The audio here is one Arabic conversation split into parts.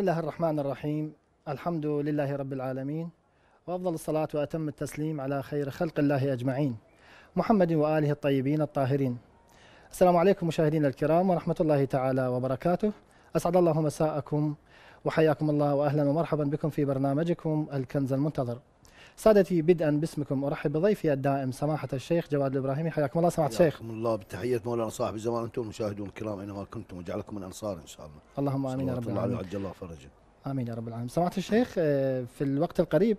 بسم الله الرحمن الرحيم الحمد لله رب العالمين وأفضل الصلاة وأتم التسليم على خير خلق الله أجمعين محمد وآله الطيبين الطاهرين السلام عليكم مشاهدينا الكرام ورحمة الله تعالى وبركاته أسعد الله مساءكم وحياكم الله وأهلا ومرحبا بكم في برنامجكم الكنز المنتظر سادتي بدءا باسمكم ارحب بضيفي الدائم سماحه الشيخ جواد الابراهيمي حياكم الله سماحه الشيخ حياكم الله بتحيه مولانا صاحب الزمان انتم المشاهدون الكرام اينما كنتم وجعلكم من انصار ان شاء الله اللهم امين يا رب العالمين عجل الله فرجه امين يا رب العالمين سماحه الشيخ آه، في الوقت القريب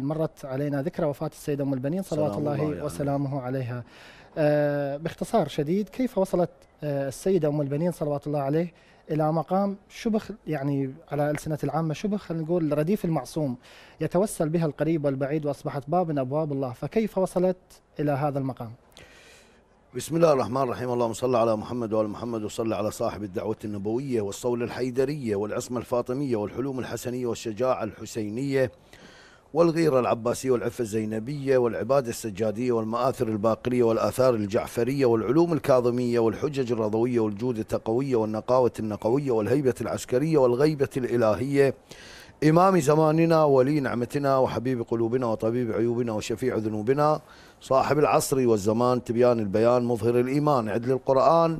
مرت علينا ذكرى وفاه السيده ام البنين صلوات الله, الله وسلامه عليها آه، باختصار شديد كيف وصلت آه، السيده ام البنين صلوات الله عليه الى مقام شبه يعني على السنه العامه شبه خلينا نقول رديف المعصوم يتوسل بها القريب والبعيد واصبحت باب من ابواب الله فكيف وصلت الى هذا المقام؟ بسم الله الرحمن الرحيم اللهم صل على محمد وعلى محمد وصل على صاحب الدعوة النبوية والصولة الحيدرية والعصمة الفاطمية والحلوم الحسنية والشجاعة الحسينية والغيرة العباسية والعفة الزينبية والعبادة السجادية والمآثر الباقرية والآثار الجعفرية والعلوم الكاظمية والحجج الرضوية والجود التقوية والنقاوة النقوية والهيبة العسكرية والغيبة الإلهية إمام زماننا ولي نعمتنا وحبيب قلوبنا وطبيب عيوبنا وشفيع ذنوبنا صاحب العصر والزمان تبيان البيان مظهر الإيمان عدل القرآن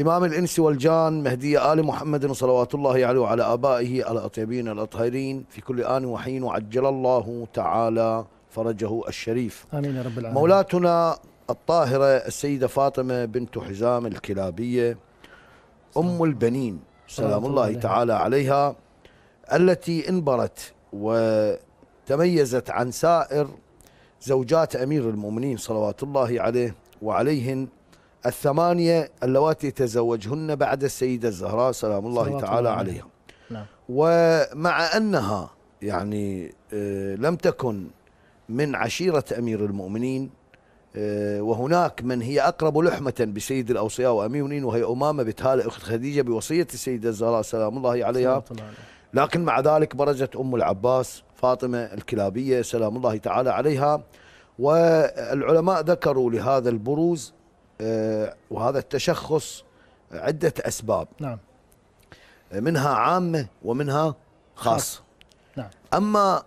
إمام الإنس والجان مهدي آل محمد صلوات الله عليه وعلى آبائه الأطيبين الأطهرين في كل آن وحين وعجل الله تعالى فرجه الشريف آمين يا رب العالمين مولاتنا الطاهرة السيدة فاطمة بنت حزام الكلابية أم البنين سلام الله تعالى عليها التي انبرت وتميزت عن سائر زوجات أمير المؤمنين صلوات الله عليه وعليهن الثمانية اللواتي تزوجهن بعد السيدة الزهراء سلام الله تعالى عليها نعم. ومع أنها يعني آه، لم تكن من عشيرة أمير المؤمنين آه، وهناك من هي أقرب لحمة بسيد الأوصياء وأمينين وهي أمامة بتهالة هالة أخت خديجة بوصية السيدة الزهراء سلام الله عليها لكن مع ذلك برزت أم العباس فاطمة الكلابية سلام الله تعالى عليها والعلماء ذكروا لهذا البروز آه، وهذا التشخص عدة أسباب نعم آه، منها عامة ومنها خاصة نعم أما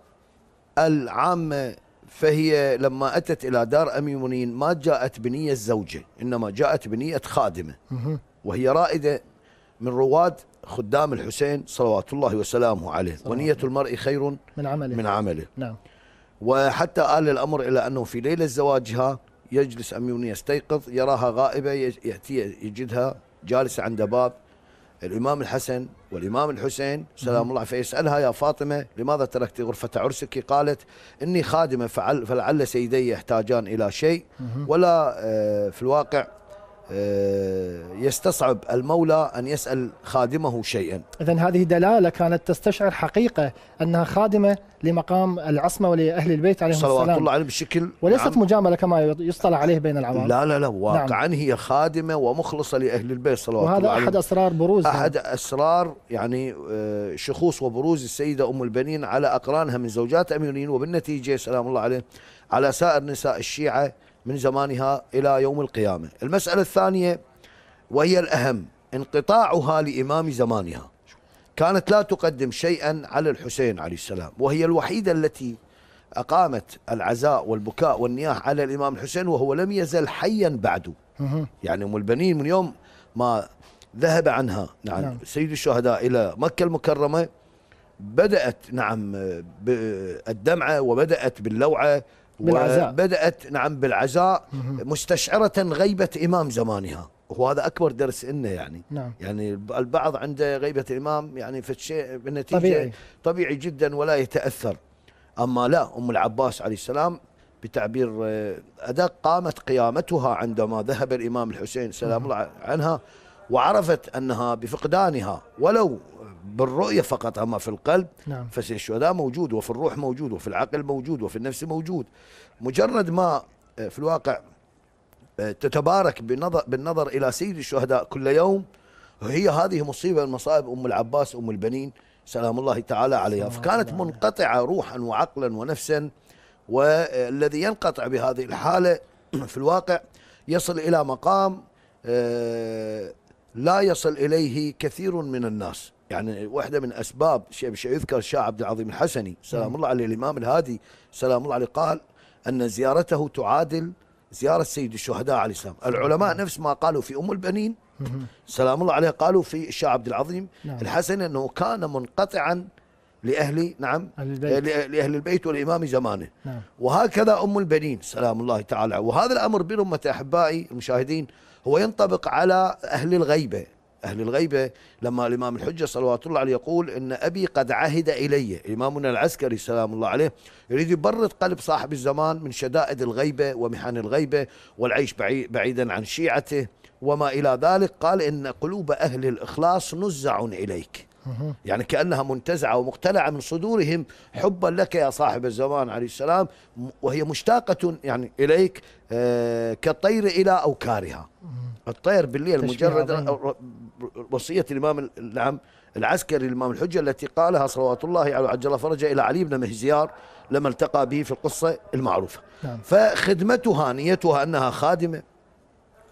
العامة فهي لما أتت إلى دار أميمونين ما جاءت بنية زوجة إنما جاءت بنية خادمة وهي رائدة من رواد خدام الحسين صلوات الله وسلامه عليه ونية المرء خير من عمله من عمله نعم وحتى آل الأمر إلى أنه في ليلة زواجها يجلس أميونية يستيقظ يراها غائبة يأتي يجدها جالسة عند باب الإمام الحسن والإمام الحسين سلام الله فيسألها يا فاطمة لماذا تركت غرفة عرسك قالت إني خادمة فعل فلعل سيدي يحتاجان إلى شيء ولا آه، في الواقع آه، يستصعب المولى أن يسأل خادمه شيئا إذا هذه دلالة كانت تستشعر حقيقة أنها خادمة لمقام العصمة ولأهل البيت عليهم صلوات السلام صلوات الله عليهم بشكل وليست نعم مجاملة كما يصطلح عليه بين العوام لا لا لا نعم. واقعا نعم هي خادمة ومخلصة لأهل البيت صلوات الله عليهم وهذا أحد أسرار بروز يعني. أحد أسرار يعني آه، شخوص وبروز السيدة أم البنين على أقرانها من زوجات أميرين وبالنتيجة سلام الله عليه على سائر نساء الشيعة من زمانها إلى يوم القيامة المسألة الثانية وهي الأهم انقطاعها لإمام زمانها كانت لا تقدم شيئا على الحسين عليه السلام وهي الوحيدة التي أقامت العزاء والبكاء والنياح على الإمام الحسين وهو لم يزل حيا بعد يعني أم البنين من يوم ما ذهب عنها نعم, نعم. سيد الشهداء إلى مكة المكرمة بدأت نعم بالدمعه وبدأت باللوعة بالعزاء بدأت نعم بالعزاء مستشعرة غيبة إمام زمانها وهذا اكبر درس لنا يعني نعم. يعني البعض عنده غيبه الامام يعني في الشيء بالنتيجه طبيعي. طبيعي جدا ولا يتاثر اما لا ام العباس عليه السلام بتعبير آه، ادق قامت قيامتها عندما ذهب الامام الحسين سلام الله عنها وعرفت انها بفقدانها ولو بالرؤية فقط أما في القلب نعم. فالشهداء موجود وفي الروح موجود وفي العقل موجود وفي النفس موجود مجرد ما آه، في الواقع آه، تتبارك بالنظر, بالنظر إلى سيد الشهداء كل يوم هي هذه مصيبة من مصائب أم العباس أم البنين سلام الله تعالى عليها فكانت منقطعة روحا وعقلا ونفسا والذي ينقطع بهذه الحالة في الواقع يصل إلى مقام آه، لا يصل إليه كثير من الناس يعني واحدة من أسباب شيء يذكر الشاعر عبد العظيم الحسني سلام الله عليه الإمام الهادي سلام الله عليه قال أن زيارته تعادل زيارة سيد الشهداء عليه السلام العلماء نفس ما قالوا في أم البنين سلام الله عليه قالوا في الشاعر عبد العظيم نعم. الحسني أنه كان منقطعا لأهل نعم البيت. لأهل البيت والإمام زمانه نعم. وهكذا أم البنين سلام الله تعالى وهذا الأمر بينهم أحبائي المشاهدين هو ينطبق على أهل الغيبة أهل الغيبة لما الإمام الحجة صلوات الله عليه يقول إن أبي قد عهد إلي إمامنا العسكري سلام الله عليه يريد يبرد قلب صاحب الزمان من شدائد الغيبة ومحن الغيبة والعيش بعيدا عن شيعته وما إلى ذلك قال إن قلوب أهل الإخلاص نزع إليك يعني كأنها منتزعة ومقتلعة من صدورهم حبا لك يا صاحب الزمان عليه السلام وهي مشتاقة يعني إليك آه، كالطير إلى أوكارها الطير بالليل مجرد وصية الإمام نعم العسكري الإمام الحجة التي قالها صلوات الله على عجل فرجه إلى علي بن مهزيار لما التقى به في القصة المعروفة نعم. فخدمتها نيتها أنها خادمة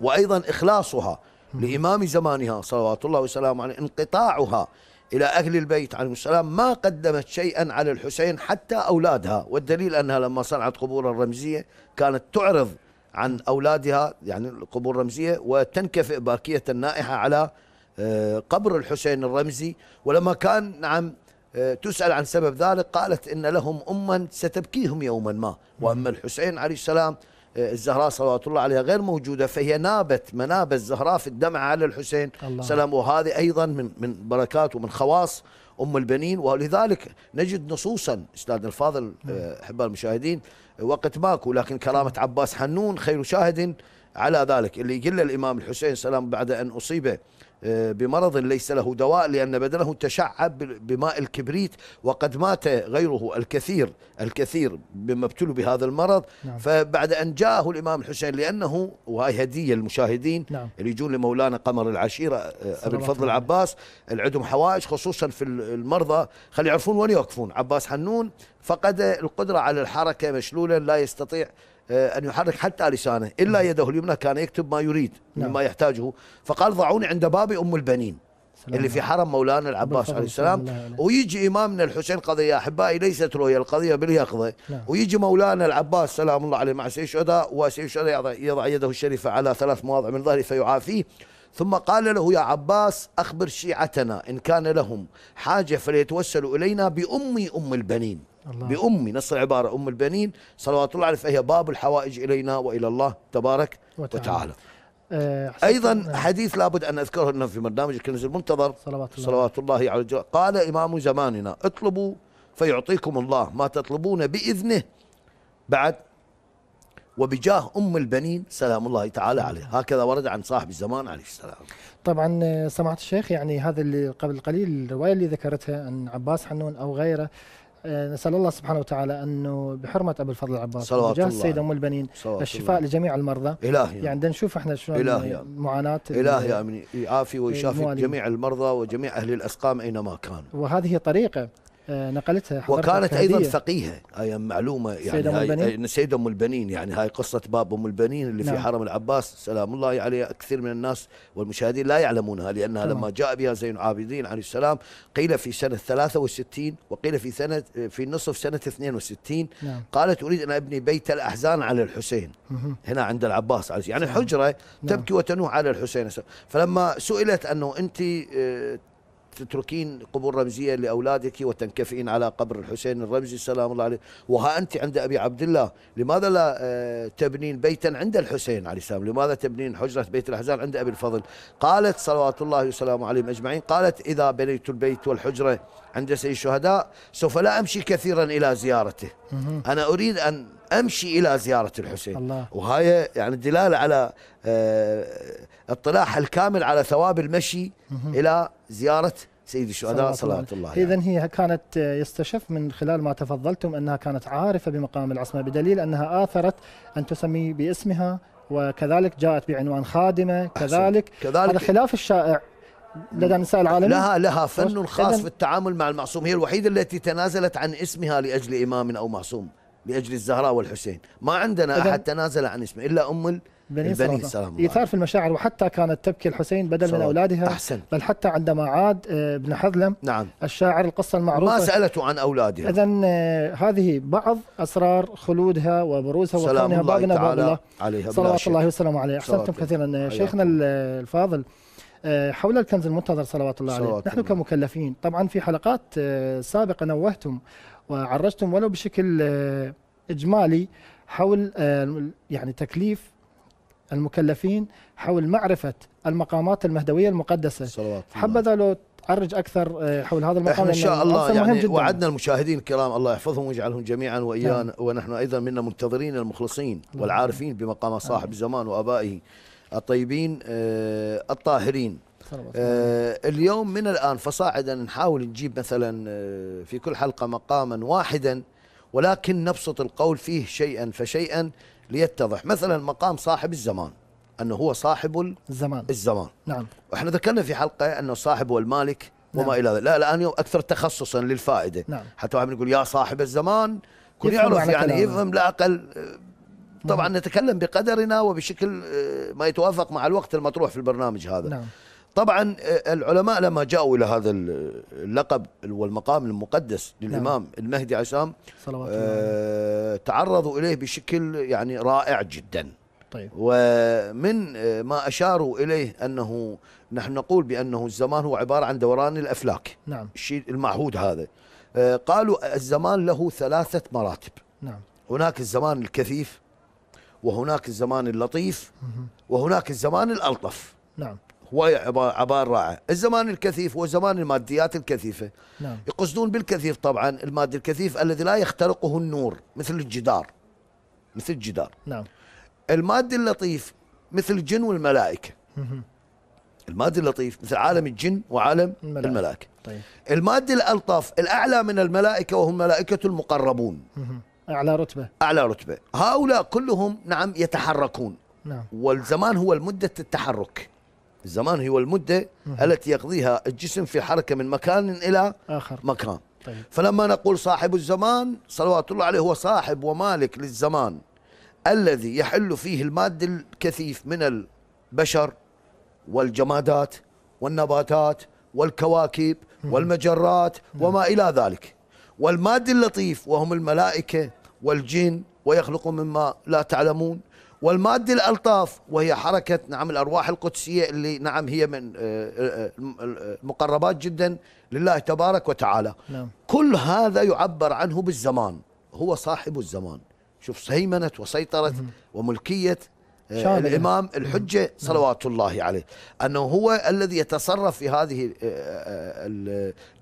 وأيضا إخلاصها لإمام زمانها صلوات الله وسلامه عليه انقطاعها إلى أهل البيت عليهم السلام ما قدمت شيئا على الحسين حتى أولادها والدليل أنها لما صنعت قبورا رمزية كانت تعرض عن أولادها يعني القبور الرمزية وتنكفئ باكيه النائحة على آه، قبر الحسين الرمزي ولما كان نعم آه، تسأل عن سبب ذلك قالت إن لهم أما ستبكيهم يوما ما وأما الحسين عليه السلام آه، الزهراء صلوات الله عليها غير موجودة فهي نابت مناب الزهراء في الدمع على الحسين الله سلام وهذه أيضا من من بركات ومن خواص أم البنين ولذلك نجد نصوصا أستاذنا الفاضل آه، أحباء المشاهدين وقت ماكو لكن كرامة عباس حنون خير شاهد على ذلك اللي قل الإمام الحسين سلام بعد أن أصيب آه، بمرض ليس له دواء لأن بدنه تشعب بماء الكبريت وقد مات غيره الكثير الكثير بما ابتلوا بهذا المرض نعم. فبعد أن جاءه الإمام الحسين لأنه وهي هدية المشاهدين نعم. اللي يجون لمولانا قمر العشيرة آه، أبي الفضل العباس اللي عندهم حوائج خصوصا في المرضى خلي يعرفون وين يوقفون عباس حنون فقد القدرة على الحركة مشلولا لا يستطيع آه، أن يحرك حتى لسانه إلا نعم. يده اليمنى كان يكتب ما يريد نعم. مما يحتاجه فقال ضعوني عند باب أم البنين اللي في حرم مولانا العباس عليه السلام ويجي إمامنا الحسين قضية أحبائي ليست رؤية القضية باليقظة نعم. ويجي مولانا العباس سلام الله عليه مع سيد شهداء وسيد شهداء يضع يده الشريفة على ثلاث مواضع من ظهره فيعافيه ثم قال له يا عباس أخبر شيعتنا إن كان لهم حاجة فليتوسلوا إلينا بأمي أم البنين الله. بأمي نص العبارة أم البنين صلوات الله عليه فهي باب الحوائج إلينا وإلى الله تبارك وتعالى, وتعالى. أه أيضا حديث لابد أن أذكره أنه في برنامج الكنز المنتظر صلوات الله, صلوات الله على الجو. قال إمام زماننا اطلبوا فيعطيكم الله ما تطلبون بإذنه بعد وبجاه أم البنين سلام الله تعالى عليه هكذا ورد عن صاحب الزمان عليه السلام طبعا آه، سماحة الشيخ يعني هذا اللي قبل قليل الرواية اللي ذكرتها عن عباس حنون أو غيره آه، نسال الله سبحانه وتعالى انه بحرمه ابو الفضل العباس وجاه السيد ام البنين الشفاء الله. لجميع المرضى الهي يعني بدنا نشوف احنا شلون إلهي المعاناه الهي يعني يعافي ويشافي جميع المرضى وجميع اهل الاسقام اينما كانوا وهذه طريقه آه، نقلتها وكانت ايضا فقيهه هي معلومه يعني سيدة ام البنين آه، البنين يعني هاي قصه باب ام البنين اللي نعم. في حرم العباس سلام الله عليه كثير من الناس والمشاهدين لا يعلمونها لانها لما جاء بها زين العابدين عليه السلام قيل في سنه 63 وقيل في سنه في نصف سنه 62 نعم. قالت اريد ان ابني بيت الاحزان على الحسين مه. هنا عند العباس عليه يعني حجره نعم. تبكي وتنوح على الحسين فلما سئلت انه انت آه، تتركين قبور رمزية لأولادك وتنكفئين على قبر الحسين الرمزي سلام الله عليه وها أنت عند أبي عبد الله لماذا لا آه، تبنين بيتا عند الحسين عليه السلام لماذا تبنين حجرة بيت الأحزان عند أبي الفضل قالت صلوات الله وسلامه عليهم أجمعين قالت إذا بنيت البيت والحجرة عند سيد الشهداء سوف لا أمشي كثيرا إلى زيارته أنا أريد أن امشي الى زياره الحسين الله. وهاي يعني دلاله على آه، اطلاعها الكامل على ثواب المشي الى زياره سيد الشهداء صلاة الله عليه إذا هي كانت آه، يستشف من خلال ما تفضلتم أنها كانت عارفة بمقام العصمة بدليل أنها آثرت أن تسمي باسمها وكذلك جاءت بعنوان خادمة كذلك, كذلك هذا خلاف الشائع لدى النساء العالمي لها لها فن خاص في التعامل مع المعصوم هي الوحيدة التي تنازلت عن اسمها لأجل إمام أو معصوم لاجل الزهراء والحسين ما عندنا احد تنازل عن اسمه الا ام بني البني سلام إيثار في المشاعر وحتى كانت تبكي الحسين بدل من أولادها أحسن بل حتى عندما عاد آه، ابن حذلم نعم الشاعر القصة المعروفة ما سألته عن أولادها إذا آه، هذه بعض أسرار خلودها وبروزها وكونها بابنا باب الله عليها صلوات الله وسلامه عليه أحسنتم كثيرا آه، شيخنا الفاضل حول الكنز المنتظر صلوات الله عليه نحن كمكلفين طبعا في حلقات سابقة نوهتم وعرجتم ولو بشكل آه، اجمالي حول آه، يعني تكليف المكلفين حول معرفه المقامات المهدويه المقدسه صلوات حبذا لو تعرج اكثر آه، حول هذا المقام احنا ان شاء الله يعني مهم جدا. وعدنا المشاهدين الكرام الله يحفظهم ويجعلهم جميعا وايانا نعم. ونحن ايضا منا منتظرين المخلصين نعم. والعارفين بمقام صاحب الزمان نعم. وابائه الطيبين الطاهرين آه اليوم من الآن فصاعدا نحاول نجيب مثلا آه، في كل حلقة مقاما واحدا ولكن نبسط القول فيه شيئا فشيئا ليتضح مثلا مقام صاحب الزمان أنه هو صاحب الزمان الزمان نعم وإحنا ذكرنا في حلقة أنه صاحب والمالك وما نعم. إلى ذلك لا الآن يوم أكثر تخصصا للفائدة نعم. حتى واحد يقول يا صاحب الزمان كل يعرف يعني يفهم لا أقل آه، طبعا نعم. نتكلم بقدرنا وبشكل آه، ما يتوافق مع الوقت المطروح في البرنامج هذا نعم. طبعا آه، العلماء لما جاءوا الى هذا اللقب والمقام المقدس نعم. للامام نعم. المهدي عسام صلوات آه تعرضوا اليه بشكل يعني رائع جدا طيب. ومن آه، ما اشاروا اليه انه نحن نقول بانه الزمان هو عباره عن دوران الافلاك نعم الشيء المعهود هذا آه قالوا الزمان له ثلاثه مراتب نعم هناك الزمان الكثيف وهناك الزمان اللطيف وهناك الزمان الالطف نعم هواي عبارة رائع الزمان الكثيف وزمان الماديات الكثيفة نعم. يقصدون بالكثيف طبعا المادي الكثيف الذي لا يخترقه النور مثل الجدار مثل الجدار نعم المادي اللطيف مثل الجن والملائكة المادي اللطيف مثل عالم الجن وعالم الملائكة, الملائكة. طيب. المادي الألطف الأعلى من الملائكة وهم ملائكة المقربون أعلى رتبة أعلى رتبة هؤلاء كلهم نعم يتحركون نعم. والزمان هو المدة التحرك الزمان هو المدة التي يقضيها الجسم في حركة من مكان إلى آخر مكان طيب. فلما نقول صاحب الزمان صلوات الله عليه هو صاحب ومالك للزمان الذي يحل فيه المادة الكثيف من البشر والجمادات والنباتات والكواكب والمجرات وما إلى ذلك والمادة اللطيف وهم الملائكة والجن ويخلق مما لا تعلمون والمادة الألطاف وهي حركة نعم الأرواح القدسية اللي نعم هي من آه، آه، آه، المقربات جدا لله تبارك وتعالى نعم. كل هذا يعبر عنه بالزمان هو صاحب الزمان شوف هيمنة وسيطرة وملكية الإمام الحجة نعم. صلوات الله عليه أنه هو الذي يتصرف في هذه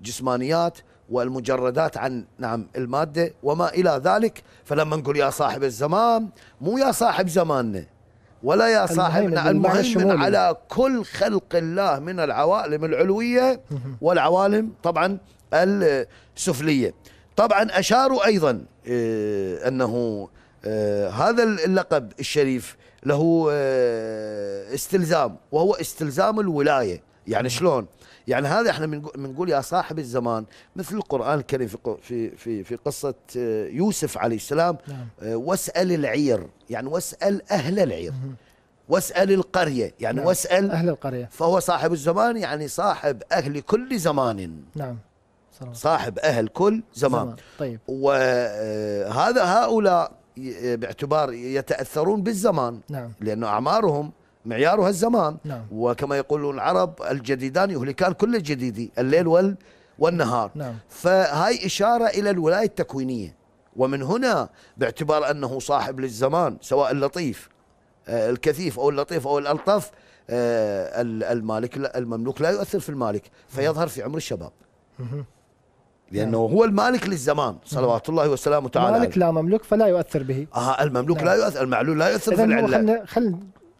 الجسمانيات والمجردات عن نعم المادة وما إلى ذلك فلما نقول يا صاحب الزمان مو يا صاحب زماننا ولا يا صاحبنا المهيمن على كل خلق الله من العوالم العلوية والعوالم طبعا السفلية طبعا أشاروا أيضا آه، أنه آه، هذا اللقب الشريف له آه، استلزام وهو استلزام الولاية يعني شلون يعني هذا احنا بنقول يا صاحب الزمان مثل القران الكريم في في في, في قصه آه، يوسف عليه السلام نعم. آه، واسال العير يعني واسال اهل العير واسال القريه يعني نعم. واسال اهل القريه فهو صاحب الزمان يعني صاحب اهل كل زمان نعم صاحب اهل كل زمان, زمان. طيب وهذا آه، هؤلاء باعتبار يتاثرون بالزمان نعم. لانه اعمارهم معياره الزمان نعم. وكما يقولون العرب الجديدان يهلكان كل الجديد الليل وال والنهار نعم. فهاي إشارة إلى الولاية التكوينية ومن هنا باعتبار أنه صاحب للزمان سواء اللطيف آه، الكثيف أو اللطيف أو الألطف آه، المالك المملوك لا يؤثر في المالك فيظهر في عمر الشباب لأنه نعم. هو المالك للزمان صلوات الله وسلامه تعالى المالك لا مملوك فلا يؤثر به آه المملوك نعم. لا يؤثر المعلول لا يؤثر في العلة خلنا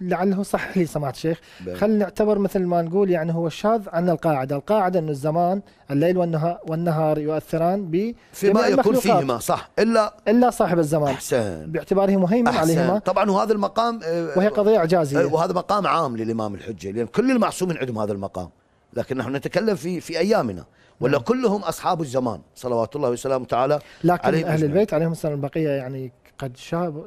لعله صح لي سماحه الشيخ خلينا نعتبر مثل ما نقول يعني هو الشاذ عن القاعده، القاعده انه الزمان الليل والنهار يؤثران ب فيما يكون فيهما صح الا الا صاحب الزمان احسن باعتباره مهيمن أحسن. عليهما طبعا وهذا المقام آه، وهي قضيه اعجازيه آه، وهذا مقام عام للامام الحجه لان كل المعصومين عندهم هذا المقام لكن نحن نتكلم في في ايامنا ولا نعم. كلهم اصحاب الزمان صلوات الله وسلامه تعالى لكن عليهم اهل البيت عليهم السلام البقيه يعني قد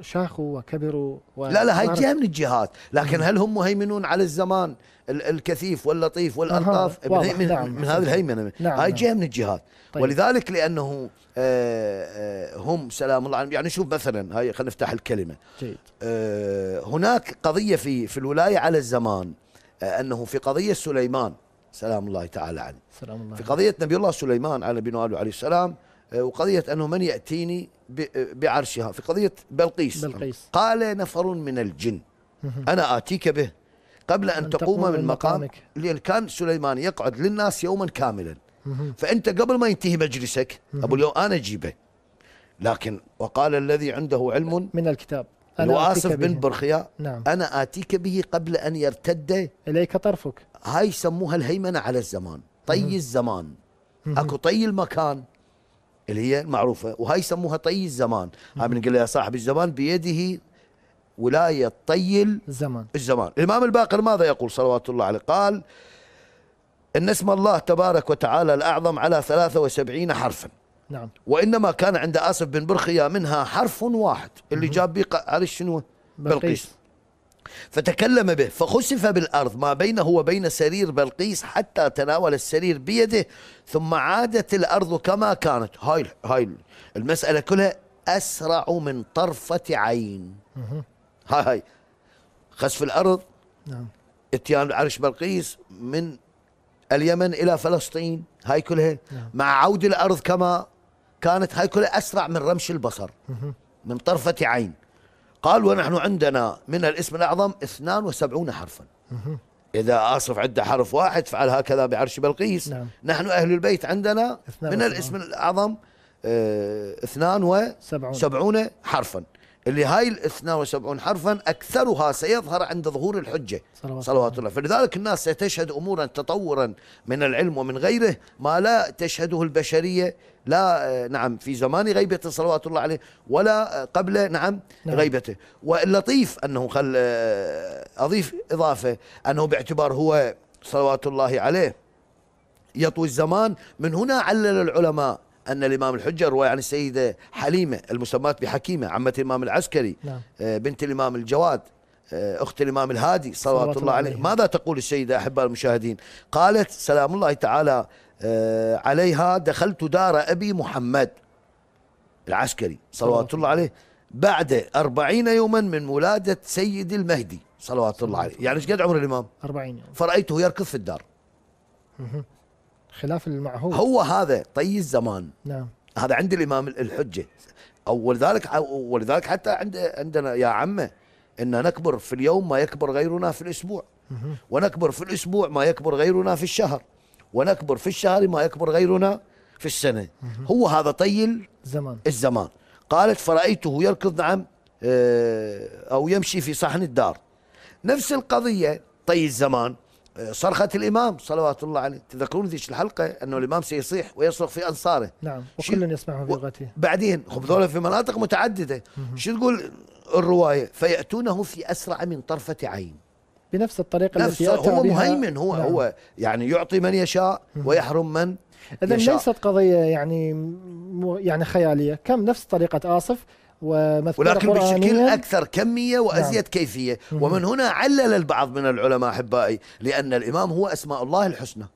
شاخوا وكبروا و... لا لا هاي جهه من الجهات لكن هل هم مهيمنون على الزمان الكثيف واللطيف والالطاف من, نعم من هذه الهيمنه نعم, نعم. هاي جهه من الجهات طيب ولذلك لانه آه، آه، هم سلام الله عليهم يعني شوف مثلا هاي خلينا نفتح الكلمه جيد آه، هناك قضيه في في الولايه على الزمان انه في قضيه سليمان سلام الله تعالى عنه سلام الله في قضيه نبي الله سليمان على نبينا عليه السلام آه، وقضية أنه من يأتيني آه، بعرشها في قضية بلقيس, بلقيس. قال نفر من الجن أنا آتيك به قبل أن, أن تقوم, تقوم من مقامك لأن كان سليمان يقعد للناس يوما كاملا فأنت قبل ما ينتهي مجلسك أبو اليوم أنا أجيبه لكن وقال الذي عنده علم من الكتاب أنا وآسف بن برخياء نعم. أنا آتيك به قبل أن يرتد إليك طرفك هاي يسموها الهيمنة على الزمان طي الزمان أكو طي المكان اللي هي معروفة وهاي يسموها طي الزمان هاي بنقول يا صاحب الزمان بيده ولاية طي الزمان الزمان الإمام الباقر ماذا يقول صلوات الله عليه قال إن اسم الله تبارك وتعالى الأعظم على 73 حرفا نعم وإنما كان عند آسف بن برخيا منها حرف واحد اللي جاب به عرش شنو بلقيس فتكلم به فخسف بالأرض ما بينه وبين سرير بلقيس حتى تناول السرير بيده ثم عادت الأرض كما كانت هاي, هاي المسألة كلها أسرع من طرفة عين هاي, هاي خسف الأرض نعم. اتيان عرش بلقيس من اليمن إلى فلسطين هاي كلها نعم. مع عود الأرض كما كانت هاي كلها أسرع من رمش البصر من طرفة عين قال ونحن عندنا من الاسم الأعظم 72 حرفا إذا أصف عدة حرف واحد فعل هكذا بعرش بلقيس نعم. نحن أهل البيت عندنا من الاسم الأعظم 72 آه، حرفا اللي هاي ال 72 حرفا اكثرها سيظهر عند ظهور الحجه صلوات, صلوات الله فلذلك الناس ستشهد امورا تطورا من العلم ومن غيره ما لا تشهده البشريه لا آه، نعم في زمان غيبته صلوات الله عليه ولا آه، قبل نعم, نعم. غيبته واللطيف انه خل آه، اضيف اضافه انه باعتبار هو صلوات الله عليه يطوي الزمان من هنا علل العلماء أن الإمام الحجة رواية عن السيدة حليمة المسمات بحكيمة عمة الإمام العسكري نعم. آه، بنت الإمام الجواد آه، أخت الإمام الهادي صلوات, الله, الله عليه ماذا تقول السيدة أحباء المشاهدين قالت سلام الله تعالى آه، عليها دخلت دار أبي محمد العسكري صلوات الله عليه بعد أربعين يوما من ولادة سيد المهدي صلوات الله عليه يعني ايش قد عمر الإمام أربعين يوم فرأيته يركض في الدار خلاف المعهود هو هذا طي الزمان نعم هذا عند الامام الحجه او ولذلك ولذلك حتى عند عندنا يا عمه ان نكبر في اليوم ما يكبر غيرنا في الاسبوع ونكبر في الاسبوع ما يكبر غيرنا في الشهر ونكبر في الشهر ما يكبر غيرنا في السنه هو هذا طي الزمان الزمان قالت فرأيته يركض نعم آه، أو يمشي في صحن الدار نفس القضية طي الزمان صرخة الإمام صلوات الله عليه تذكرون ذيك الحلقة أنه الإمام سيصيح ويصرخ في أنصاره نعم وكل يسمعه في غتي بعدين هم ذولا في مناطق متعددة شو تقول الرواية فيأتونه في أسرع من طرفة عين بنفس الطريقة نفس التي هو مهيمن هو نعم. هو يعني يعطي من يشاء ويحرم من إذا ليست قضية يعني يعني خيالية كم نفس طريقة آصف ولكن بشكل أكثر كمية وأزيد نعم. كيفية ومن هنا علل البعض من العلماء أحبائي لأن الإمام هو أسماء الله الحسنى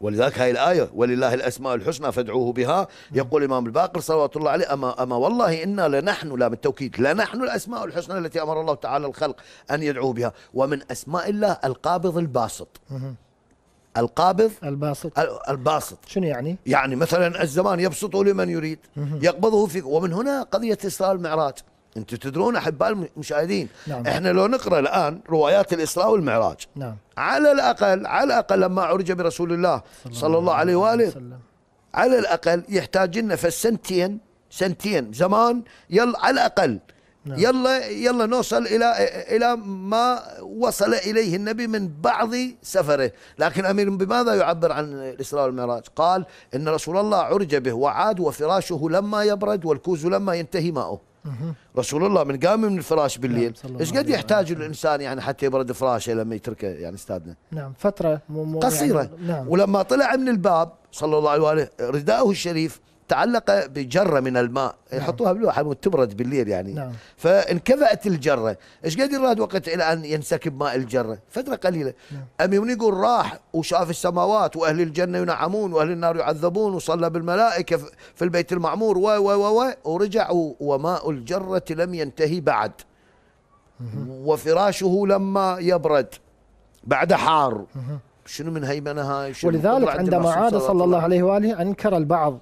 ولذلك هاي الآية ولله الأسماء الحسنى فادعوه بها يقول الإمام الباقر صلوات الله عليه أما, أما والله إنا لنحن لا من التوكيد لنحن الأسماء الحسنى التي أمر الله تعالى الخلق أن يدعوه بها ومن أسماء الله القابض الباسط القابض الباسط الباسط شنو يعني؟ يعني مثلا الزمان يبسطه لمن يريد يقبضه في ومن هنا قضيه اسراء المعراج انتم تدرون احباء المشاهدين نعم. احنا لو نقرا الان روايات الاسراء والمعراج نعم. على الاقل على الاقل لما عرج برسول الله صلى, صلى الله عليه واله وسلم. على الاقل يحتاج لنا فالسنتين سنتين زمان يل على الاقل نعم. يلا يلا نوصل الى الى ما وصل اليه النبي من بعض سفره، لكن امير بماذا يعبر عن الاسراء والمعراج؟ قال ان رسول الله عرج به وعاد وفراشه لما يبرد والكوز لما ينتهي ماؤه. رسول الله من قام من الفراش نعم، بالليل نعم ايش قد يحتاج نعم. الانسان يعني حتى يبرد فراشه لما يتركه يعني استاذنا نعم فتره مو مو يعني قصيره يعني نعم. ولما طلع من الباب صلى الله عليه واله رداءه الشريف تعلق بجره من الماء نعم. يحطوها بلوحه تبرد بالليل يعني نعم. فانكفأت الجره ايش قد يراد وقت الى ان ينسكب ماء الجره فتره قليله نعم. امي من يقول راح وشاف السماوات واهل الجنه ينعمون واهل النار يعذبون وصلى بالملائكه في البيت المعمور و و و ورجع وماء الجره لم ينتهي بعد وفراشه لما يبرد بعد حار شنو من هيمنه هاي شنو ولذلك عندما عاد صلى الله عليه واله انكر البعض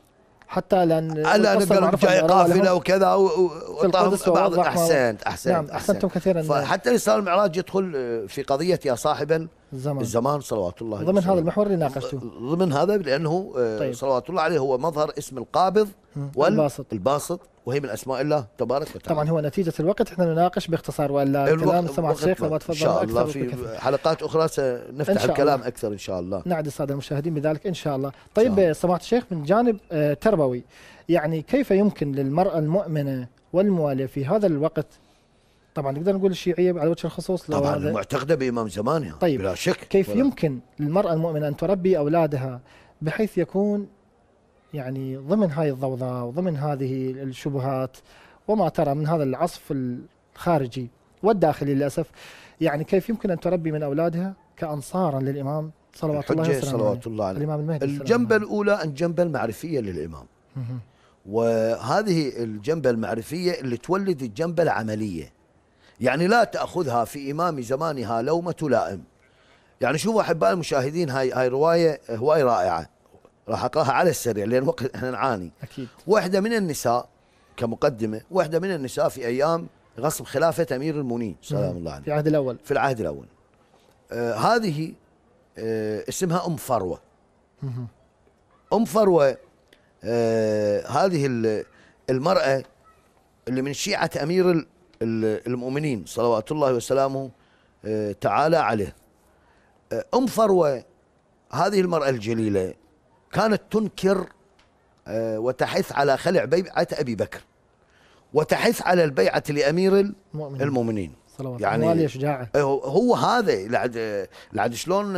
حتى لان انا قالوا جاي قافله وكذا وطاهم بعض احسنت احسنت نعم احسنتم كثيرا فحتى الاسلام المعراج يدخل آه، في قضيه يا صاحبا الزمان الزمان صلوات الله ضمن هذا المحور اللي ناقشته ضمن هذا لانه آه، طيب. صلوات الله عليه هو مظهر اسم القابض والباسط الباسط وهي من اسماء الله تبارك وتعالى طبعا هو نتيجه الوقت احنا نناقش باختصار والا كلام سماحه الشيخ لو تفضل ان شاء الله في بكثير. حلقات اخرى سنفتح الكلام الله. اكثر ان شاء الله نعد الساده المشاهدين بذلك ان شاء الله طيب سماحه الشيخ من جانب آه، تربوي يعني كيف يمكن للمراه المؤمنه والمواليه في هذا الوقت طبعا نقدر نقول الشيعيه على وجه الخصوص طبعا معتقده بامام زمانها طيب بلا شك كيف ولا. يمكن للمراه المؤمنه ان تربي اولادها بحيث يكون يعني ضمن هاي الضوضاء وضمن هذه الشبهات وما ترى من هذا العصف الخارجي والداخلي للاسف يعني كيف يمكن ان تربي من اولادها كانصارا للامام صلوات الله وسلامه صلوات الله عليه الامام المهدي الجنبه الاولى الجنبه المعرفيه للامام وهذه الجنبه المعرفيه اللي تولد الجنبه العمليه يعني لا تأخذها في إمام زمانها لومة لائم يعني شوفوا أحباء المشاهدين هاي هاي رواية هواي رائعة راح أقراها على السريع لأن وقت احنا نعاني أكيد واحدة من النساء كمقدمة واحدة من النساء في أيام غصب خلافة أمير المؤمنين سلام الله عليه في العهد الأول في العهد الأول آه هذه آه اسمها أم فروة أم فروة آه هذه المرأة اللي من شيعة أمير المؤمنين صلوات الله وسلامه آه، تعالى عليه آه، أم فروة هذه المرأة الجليلة كانت تنكر آه، وتحث على خلع بيعة أبي بكر وتحث على البيعة لأمير المؤمنين صلوات يعني شجاعة إيه، هو هذا لعد لعد شلون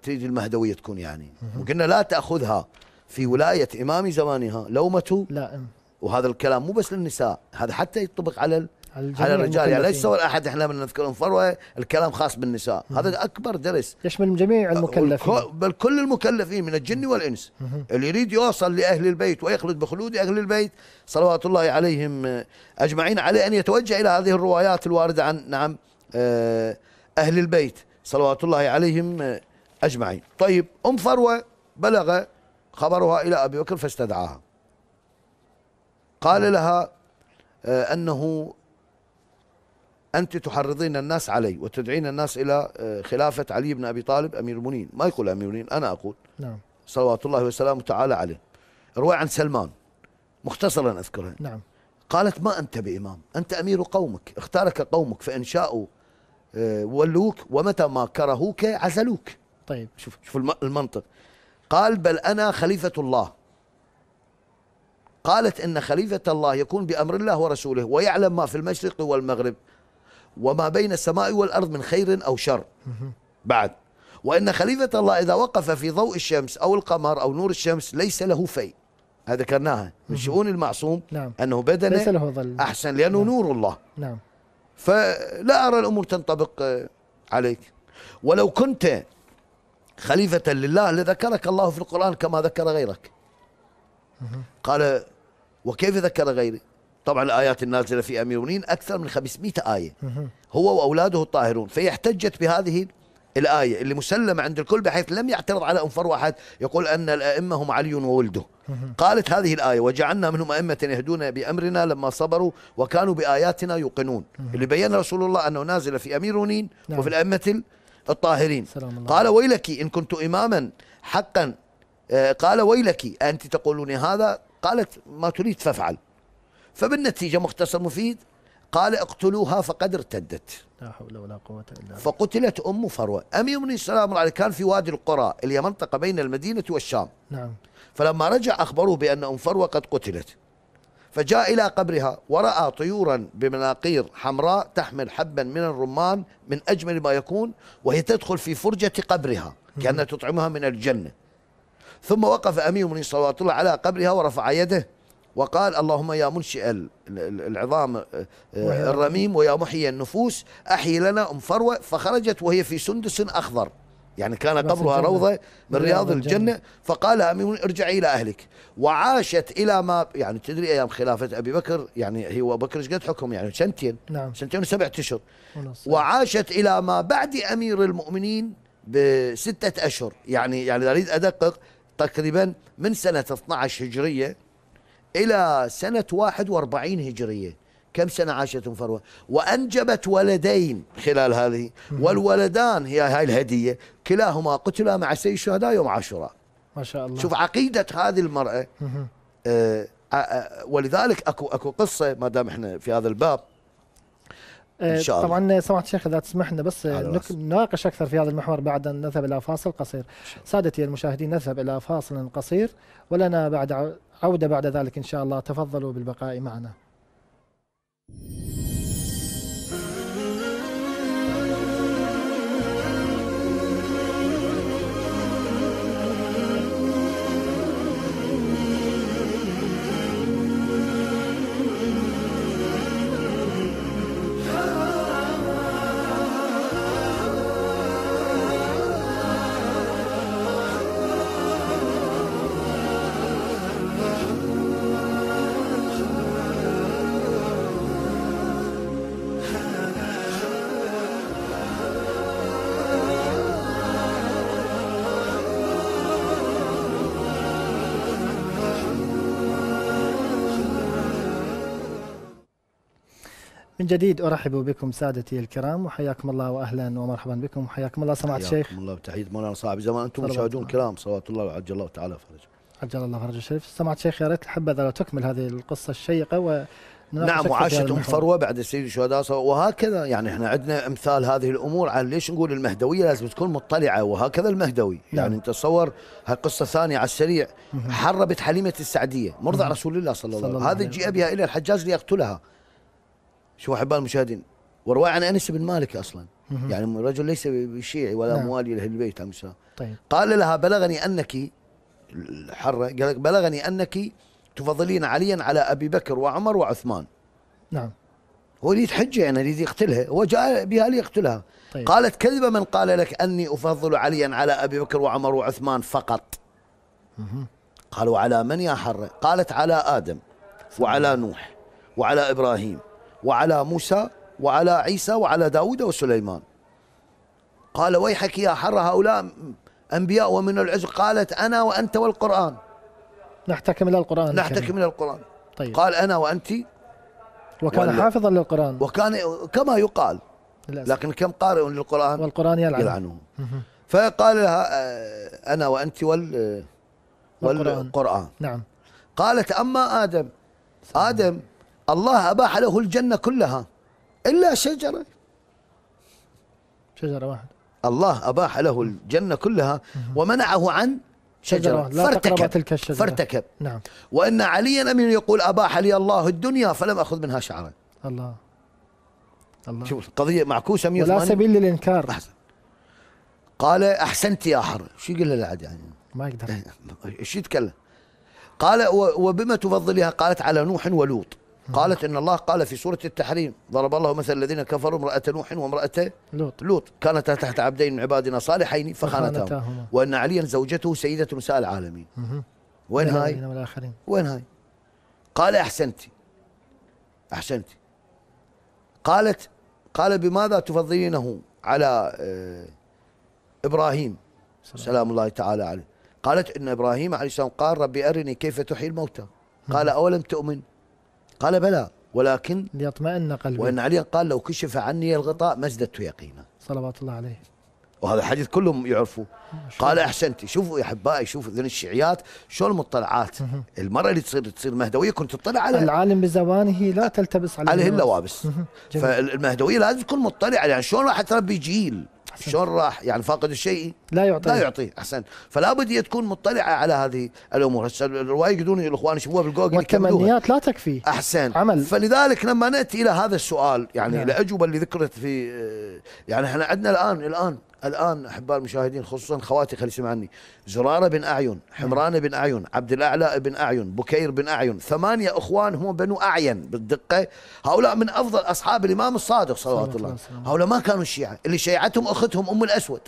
تريد المهدوية تكون يعني وقلنا لا تأخذها في ولاية إمام زمانها لومته لائم وهذا الكلام مو بس للنساء هذا حتى يطبق على ال على الرجال يعني لا يتصور احد احنا بنذكرهم فروه الكلام خاص بالنساء مم. هذا اكبر درس يشمل جميع آه، المكلفين بل كل المكلفين من الجن والانس مم. اللي يريد يوصل لاهل البيت ويخلد بخلود اهل البيت صلوات الله عليهم آه، اجمعين عليه ان يتوجه الى هذه الروايات الوارده عن نعم آه، اهل البيت صلوات الله عليهم اجمعين طيب ام فروه بلغ خبرها الى ابي بكر فاستدعاها قال نعم. لها انه أنت تحرضين الناس علي وتدعين الناس إلى آه، خلافة علي بن أبي طالب أمير المؤمنين ما يقول أمير المؤمنين أنا أقول نعم صلوات الله وسلامه تعالى عليه رواية عن سلمان مختصرا أذكرها نعم قالت ما أنت بإمام أنت أمير قومك اختارك قومك فإن شاءوا آه، ولوك ومتى ما كرهوك عزلوك طيب شوف شوف المنطق قال بل أنا خليفة الله قالت إن خليفة الله يكون بأمر الله ورسوله ويعلم ما في المشرق والمغرب وما بين السماء والأرض من خير أو شر بعد وإن خليفة الله إذا وقف في ضوء الشمس أو القمر أو نور الشمس ليس له في هذا ذكرناها من شؤون المعصوم نعم. أنه بدنه ليس له ظل أحسن لأنه نعم. نور الله نعم. فلا أرى الأمور تنطبق آه، عليك ولو كنت خليفة لله لذكرك الله في القرآن كما ذكر غيرك قال وكيف ذكر غيري طبعا الآيات النازلة في أميونين أكثر من 500 آية هو وأولاده الطاهرون فهي احتجت بهذه الآية اللي مسلمة عند الكل بحيث لم يعترض على أنفر واحد يقول أن الأئمة هم علي وولده قالت هذه الآية وجعلنا منهم أئمة يهدون بأمرنا لما صبروا وكانوا بآياتنا يوقنون اللي بين رسول الله أنه نازل في أميرونين نعم. وفي الأئمة الطاهرين قال ويلك إن كنت إماما حقا آه، قال ويلك أنت تقولون هذا قالت ما تريد فافعل فبالنتيجة مختصر مفيد قال اقتلوها فقد ارتدت لا حول ولا قوة إلا بالله فقتلت أم فروة أم يمني السلام عليه كان في وادي القرى اللي هي منطقة بين المدينة والشام نعم فلما رجع أخبروه بأن أم فروة قد قتلت فجاء إلى قبرها ورأى طيورا بمناقير حمراء تحمل حبا من الرمان من أجمل ما يكون وهي تدخل في فرجة قبرها كأنها تطعمها من الجنة ثم وقف أمير من صلوات الله على قبرها ورفع يده وقال اللهم يا منشئ العظام آه، آه، الرميم ويا محيي النفوس احي لنا أم فروة فخرجت وهي في سندس أخضر يعني كان قبرها روضة من رياض الجنة فقال امين ارجع إلى أهلك وعاشت إلى ما يعني تدري أيام خلافة أبي بكر يعني هي بكر ايش قد حكم يعني سنتين نعم. سنتين وسبعة أشهر وعاشت إلى ما بعد أمير المؤمنين بستة أشهر يعني يعني أريد أدقق تقريبا من سنة 12 هجرية إلى سنة 41 هجرية كم سنة عاشت أم فروة وأنجبت ولدين خلال هذه والولدان هي هاي الهدية كلاهما قتلا مع سيد الشهداء يوم عاشوراء ما شاء الله شوف عقيدة هذه المرأة آه،, آه،, آه ولذلك اكو اكو قصه ما دام احنا في هذا الباب آه، ان شاء الله طبعا سماحه الشيخ اذا تسمح لنا بس نناقش اكثر في هذا المحور بعد ان نذهب الى فاصل قصير سادتي المشاهدين نذهب الى فاصل قصير ولنا بعد عودة بعد ذلك إن شاء الله تفضلوا بالبقاء معنا من جديد ارحب بكم سادتي الكرام وحياكم الله واهلا ومرحبا بكم وحياكم الله سماعه الشيخ حياكم الله وتحيه مولانا صاحب زمان انتم مشاهدون كرام صلوات الله وعجل الله تعالى فرجه عجل الله فرجه الشريف سماعه الشيخ يا ريت حبذا لو تكمل هذه القصه الشيقه و نعم وعاشت ام فروه بعد السيد الشهداء وهكذا يعني احنا عندنا امثال هذه الامور على ليش نقول المهدويه لازم تكون مطلعه وهكذا المهدوي نعم. يعني انت تصور هالقصه الثانيه على السريع حربت حليمه السعديه مرضع رسول الله صلى الله عليه وسلم هذه جاء بها الى الحجاج ليقتلها شو احباء المشاهدين ورواية عن انس بن مالك اصلا يعني رجل ليس بشيعي ولا نعم. موالي لاهل البيت عليهم السلام طيب. قال لها بلغني انك الحرة قال بلغني انك تفضلين عليا على ابي بكر وعمر وعثمان نعم هو يريد حجه يعني يريد يقتلها هو جاء بها ليقتلها طيب. قالت كذب من قال لك اني افضل عليا على ابي بكر وعمر وعثمان فقط قالوا على من يا حره قالت على ادم وعلى نوح وعلى ابراهيم وعلى موسى وعلى عيسى وعلى داود وسليمان قال ويحك يا حر هؤلاء أنبياء ومن العزق قالت أنا وأنت والقرآن نحتكم إلى القرآن نحتكم إلى القرآن طيب. قال أنا وأنت وكان ولا. حافظا للقرآن وكان كما يقال للأسف. لكن كم قارئ للقرآن والقرآن يلعنه, يلعنه. فقال لها آه، أنا وأنت وال آه، والقرآن والقرآن نعم قالت أما آدم آدم الله أباح له الجنة كلها إلا شجرة شجرة واحدة الله أباح له الجنة كلها ومنعه عن شجرة, شجرة. فارتكب تلك الشجرة فارتكب نعم وأن عليا أمين يقول أباح لي الله الدنيا فلم أخذ منها شعرا الله الله شوف القضية معكوسة 180 ولا سبيل للإنكار أحسن قال أحسنت يا حر شو يقول له العاد يعني ما يقدر ايش يتكلم قال وبما تفضلها قالت على نوح ولوط قالت إن الله قال في سورة التحريم ضرب الله مثل الذين كفروا امرأة نوح وامرأة لوط لوط كانتا تحت عبدين من عبادنا صالحين فخانتاهما وأن عليا زوجته سيدة نساء العالمين وين هاي وين هاي قال أحسنتي أحسنتي قالت قال بماذا تفضلينه على آه، إبراهيم سلام الله تعالى عليه قالت إن إبراهيم عليه السلام قال ربي أرني كيف تحيي الموتى قال أولم تؤمن قال بلى ولكن ليطمئن قلبي وإن عليا قال لو كشف عني الغطاء ما ازددت يقينا صلوات الله عليه وهذا الحديث كلهم يعرفوه قال احسنتي شوفوا يا احبائي شوفوا ذن الشيعيات شلون مطلعات المراه اللي تصير تصير مهدويه كنت تطلع على العالم بزوانه لا تلتبس عليه عليه اللوابس فالمهدويه لازم تكون مطلعه يعني شلون راح تربي جيل شلون راح يعني فاقد الشيء لا يعطيه لا يعطيه احسن فلا بد هي تكون مطلعه على هذه الامور هسه الروايه يقدرون الاخوان يشوفوها بالجوجل والتمنيات لا تكفي احسن عمل فلذلك لما ناتي الى هذا السؤال يعني نعم. الاجوبه اللي ذكرت في يعني احنا عندنا الان الان الان احباء المشاهدين خصوصا خواتي خلي سمعني زراره بن اعين حمران بن اعين عبد الاعلى بن اعين بكير بن اعين ثمانيه اخوان هم بنو اعين بالدقه هؤلاء من افضل اصحاب الامام الصادق صلوات الله هؤلاء ما كانوا الشيعه اللي شيعتهم اختهم ام الاسود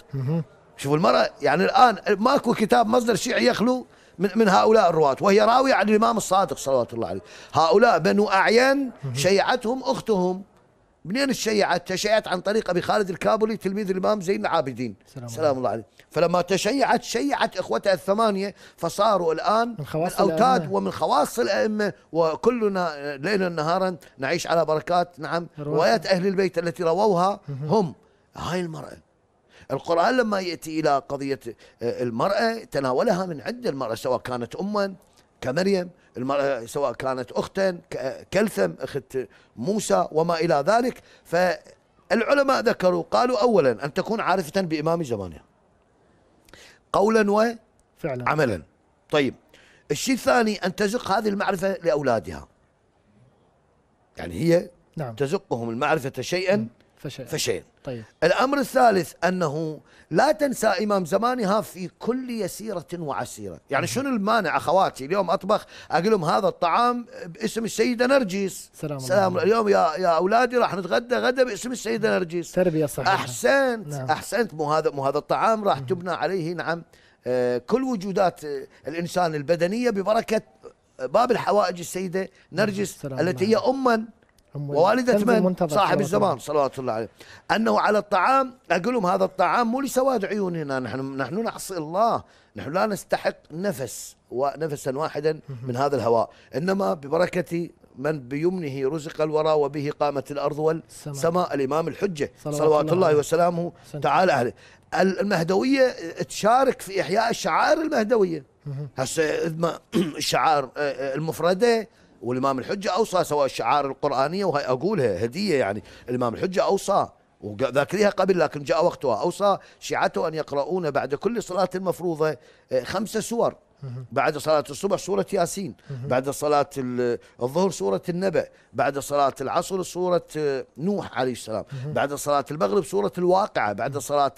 شوفوا المراه يعني الان ماكو كتاب مصدر شيعي يخلو من من هؤلاء الرواة وهي راوية عن الإمام الصادق صلوات الله عليه هؤلاء بنو أعين شيعتهم أختهم منين تشيعت؟ تشيعت عن طريق أبي خالد الكابولي تلميذ الإمام زين العابدين سلام, سلام الله عليه فلما تشيعت شيعت إخوتها الثمانية فصاروا الآن من, من أوتاد ومن خواص الأئمة وكلنا ليلا نهارا نعيش على بركات نعم روايات أهل البيت التي رووها هم هاي المرأة القرآن لما يأتي إلى قضية آه، المرأة تناولها من عدة المرأة سواء كانت أما كمريم المرأة سواء كانت أختا كلثم أخت موسى وما إلى ذلك فالعلماء ذكروا قالوا أولا أن تكون عارفة بإمام زمانها قولا وفعلا عملا طيب الشيء الثاني أن تزق هذه المعرفة لأولادها يعني هي نعم. تزقهم المعرفة شيئا فشيئا, فشيئا. طيب الأمر الثالث أنه لا تنسى إمام زمانها في كل يسيرة وعسيرة يعني شنو المانع أخواتي اليوم أطبخ أقول لهم هذا الطعام باسم السيدة نرجس سلام, سلام الله. اليوم يا, يا أولادي راح نتغدى غدا باسم السيدة نرجس تربية صحيحة أحسنت نعم. أحسنت مو هذا مو هذا الطعام راح تبنى عليه نعم آه، كل وجودات الإنسان البدنية ببركة باب الحوائج السيدة نرجس نعم. التي هي أما ووالدة من صاحب الزمان صلوات الله عليه أنه على الطعام أقول لهم هذا الطعام مو لسواد عيوننا نحن نحن نعصي الله نحن لا نستحق نفس ونفسا واحدا من هذا الهواء إنما ببركة من بيمنه رزق الورى وبه قامت الأرض والسماء الإمام الحجة صلوات, الله وسلامه تعالى عليه المهدوية تشارك في إحياء الشعائر المهدوية هسه الشعار آه، آه، المفردة والإمام الحجة أوصى سواء الشعائر القرآنية وهي أقولها هدية يعني الإمام الحجة أوصى وذاكريها قبل لكن جاء وقتها أوصى شيعته أن يقرؤون بعد كل صلاة المفروضه آه، خمسه سور بعد صلاة الصبح سورة ياسين بعد صلاة الظهر سورة النبأ بعد صلاة العصر سورة آه، نوح عليه السلام بعد صلاة المغرب سورة الواقعة بعد صلاة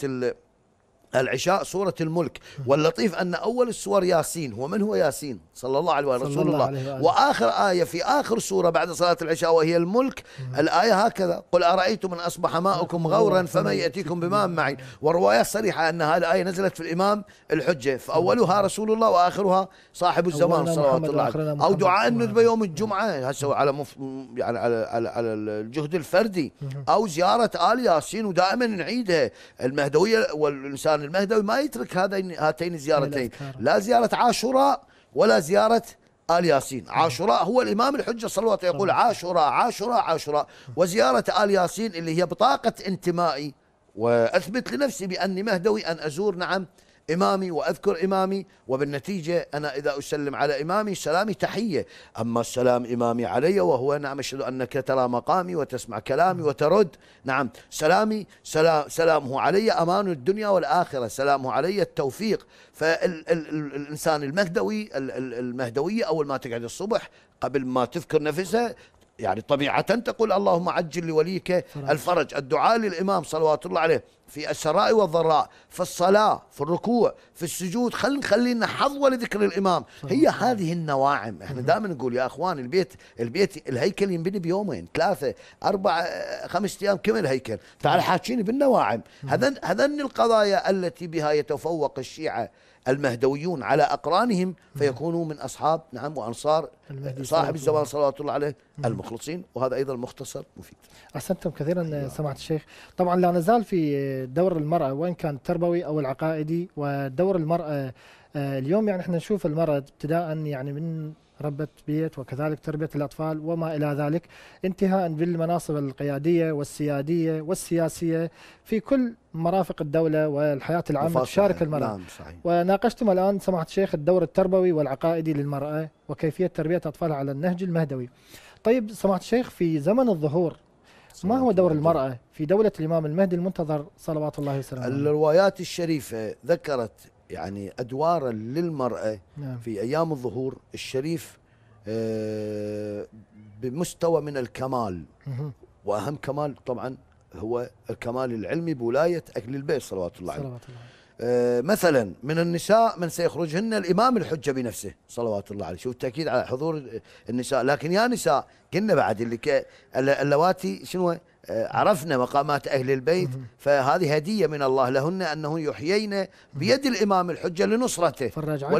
العشاء سورة الملك واللطيف أن أول السور ياسين هو من هو ياسين صلى الله عليه وسلم رسول الله, وآخر آية في آخر سورة بعد صلاة العشاء وهي الملك الآية هكذا قل أرأيتم من أصبح ماؤكم غورا فمن يأتيكم بماء معي والرواية صريحة أن هذه الآية نزلت في الإمام الحجة فأولها رسول الله وآخرها صاحب الزمان صلوات الله عليه أو دعاء الندبة يوم الجمعة هسه على مف... يعني على... على... على الجهد الفردي أو زيارة آل ياسين ودائما نعيدها المهدوية والإنسان الإنسان المهدوي ما يترك هذين هاتين الزيارتين لا زيارة عاشوراء ولا زيارة آل ياسين عاشوراء هو الإمام الحجة صلواته يقول عاشوراء عاشوراء عاشوراء وزيارة آل ياسين اللي هي بطاقة انتمائي وأثبت لنفسي بأني مهدوي أن أزور نعم إمامي وأذكر إمامي وبالنتيجة أنا إذا أسلم على إمامي سلامي تحية أما السلام إمامي علي وهو نعم أشهد أنك ترى مقامي وتسمع كلامي وترد نعم سلامي سلام سلامه علي أمان الدنيا والآخرة سلامه علي التوفيق فالإنسان المهدوي المهدوية أول ما تقعد الصبح قبل ما تذكر نفسها يعني طبيعة تقول اللهم عجل لوليك الفرج الدعاء للإمام صلوات الله عليه في السراء والضراء في الصلاة في الركوع في السجود خل نخلي لنا حظوة لذكر الإمام هي هذه النواعم احنا دائما نقول يا أخوان البيت البيت الهيكل ينبني بيومين ثلاثة أربعة خمسة أيام كم الهيكل تعال حاكيني بالنواعم هذن هذن القضايا التي بها يتفوق الشيعة المهدويون على أقرانهم فيكونوا من أصحاب نعم وأنصار صاحب الزمان صلوات الله عليه المخلصين وهذا أيضا مختصر مفيد أحسنتم كثيرا أيوة. سمعت الشيخ طبعا لا نزال في دور المرأة وإن كان التربوي أو العقائدي ودور المرأة آه، اليوم يعني احنا نشوف المرأة ابتداء يعني من ربة بيت وكذلك تربية الأطفال وما إلى ذلك انتهاء بالمناصب القيادية والسيادية والسياسية في كل مرافق الدولة والحياة العامة تشارك المرأة نعم وناقشتم الآن سماحة الشيخ الدور التربوي والعقائدي للمرأة وكيفية تربية أطفالها على النهج المهدوي طيب سماحة الشيخ في زمن الظهور ما هو دور المرأة في دولة الإمام المهدي المنتظر صلوات الله وسلامه الروايات الشريفة ذكرت يعني أدوارا للمرأة نعم. في أيام الظهور الشريف آه، بمستوى من الكمال وأهم كمال طبعا هو الكمال العلمي بولاية أهل البيت صلوات الله عليه آه، مثلا من النساء من سيخرجهن الإمام الحجة بنفسه صلوات الله عليه شوف التأكيد على حضور النساء لكن يا نساء قلنا بعد اللي اللواتي شنو آه، عرفنا مقامات أهل البيت فهذه هدية من الله لهن أنه يحيين بيد الإمام الحجة لنصرته في الرجعة؟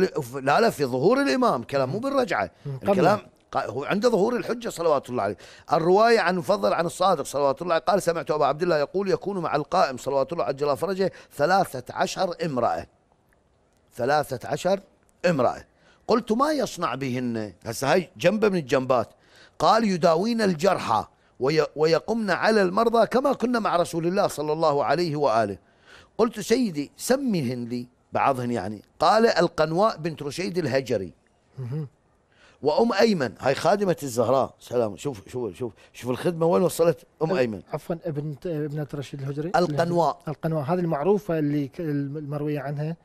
لا لا في ظهور الإمام كلام مو بالرجعة الكلام هو عند ظهور الحجة صلوات الله عليه الرواية عن فضل عن الصادق صلوات الله عليه قال سمعت أبا عبد الله يقول يكون مع القائم صلوات الله عجل فرجه ثلاثة عشر امرأة ثلاثة عشر امرأة قلت ما يصنع بهن هسه هاي جنبة من الجنبات قال يداوين الجرحى ويقمن على المرضى كما كنا مع رسول الله صلى الله عليه وآله قلت سيدي سمهن لي بعضهن يعني قال القنواء بنت رشيد الهجري وام ايمن هاي خادمه الزهراء سلام شوف شوف شوف شوف الخدمه وين وصلت ام ايمن عفوا ابن ابنه رشيد الهجري القنواء القنواء هذه المعروفه اللي المرويه عنها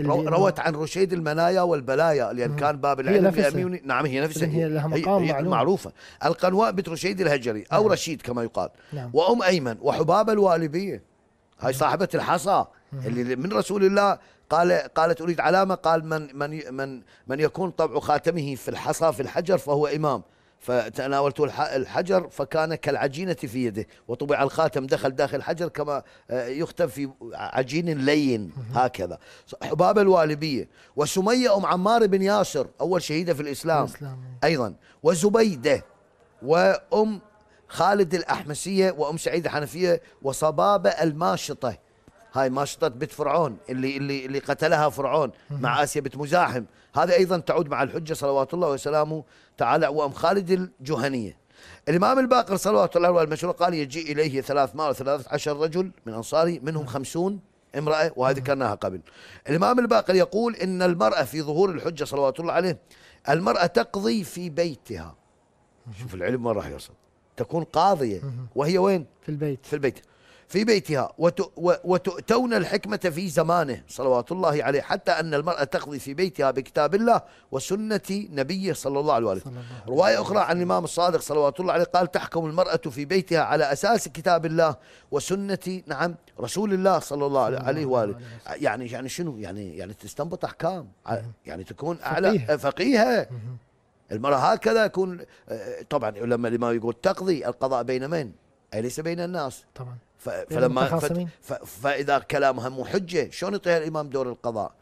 اللي روت عن رشيد المنايا والبلايا لان كان باب العلم هي نعم هي نفسها هي, لها مقام هي, هي معروفه القنواء بنت رشيد الهجري او نعم. رشيد كما يقال نعم. وام ايمن وحباب الوالبيه هاي صاحبه الحصى اللي من رسول الله قال قالت أريد علامة قال من من من من يكون طبع خاتمه في الحصى في الحجر فهو إمام فتناولت الحجر فكان كالعجينة في يده وطبع الخاتم دخل داخل الحجر كما آه، يختم في عجين لين هكذا حباب الوالبية وسمية أم عمار بن ياسر أول شهيدة في الإسلام أيضا وزبيدة وأم خالد الأحمسية وأم سعيد الحنفية وصبابة الماشطة هاي ماشطة بيت فرعون اللي اللي اللي قتلها فرعون مع آسيا بنت مزاحم هذا أيضا تعود مع الحجة صلوات الله وسلامه تعالى وأم خالد الجهنية الإمام الباقر صلوات الله عليه قال يجيء إليه 313 رجل من أنصاري منهم خمسون امرأة وهذه ذكرناها قبل الإمام الباقر يقول إن المرأة في ظهور الحجة صلوات الله عليه المرأة تقضي في بيتها شوف العلم ما راح يوصل تكون قاضية وهي وين في البيت في البيت في بيتها وتؤتون الحكمة في زمانه صلوات الله عليه حتى أن المرأة تقضي في بيتها بكتاب الله وسنة نبيه صلى الله عليه وسلم رواية أخرى عن الإمام الصادق صلوات الله عليه قال تحكم المرأة في بيتها على أساس كتاب الله وسنة نعم رسول الله صلى الله عليه وآله يعني يعني شنو يعني يعني تستنبط أحكام يعني تكون أعلى آه، فقيهة المرأة هكذا يكون آه، طبعا لما الإمام يقول تقضي القضاء بين من؟ أي ليس بين الناس طبعا فلما فاذا كلامها مو حجه شلون يطيع الامام دور القضاء؟